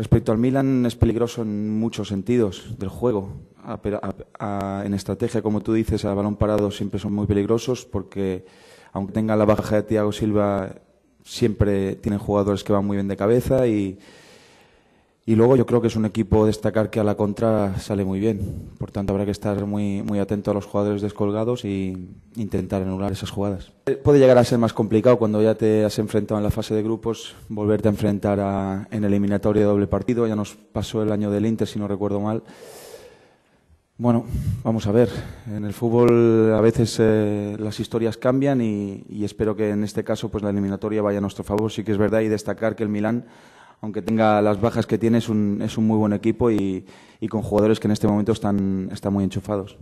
Respecto al Milan, es peligroso en muchos sentidos del juego. en estrategia, como tú dices, a balón parado siempre son muy peligrosos porque, aunque tenga la baja de Thiago Silva, siempre tienen jugadores que van muy bien de cabeza y, y luego yo creo que es un equipo destacar que a la contra sale muy bien. Por tanto, habrá que estar muy, muy atento a los jugadores descolgados y intentar anular esas jugadas. Eh, puede llegar a ser más complicado cuando ya te has enfrentado en la fase de grupos, volverte a enfrentar en eliminatoria de doble partido. Ya nos pasó el año del Inter, si no recuerdo mal. Bueno, vamos a ver. En el fútbol a veces eh, las historias cambian y, espero que en este caso pues la eliminatoria vaya a nuestro favor. Sí que es verdad y destacar que el Milán aunque tenga las bajas que tiene, es un, es un muy buen equipo y, con jugadores que en este momento están muy enchufados.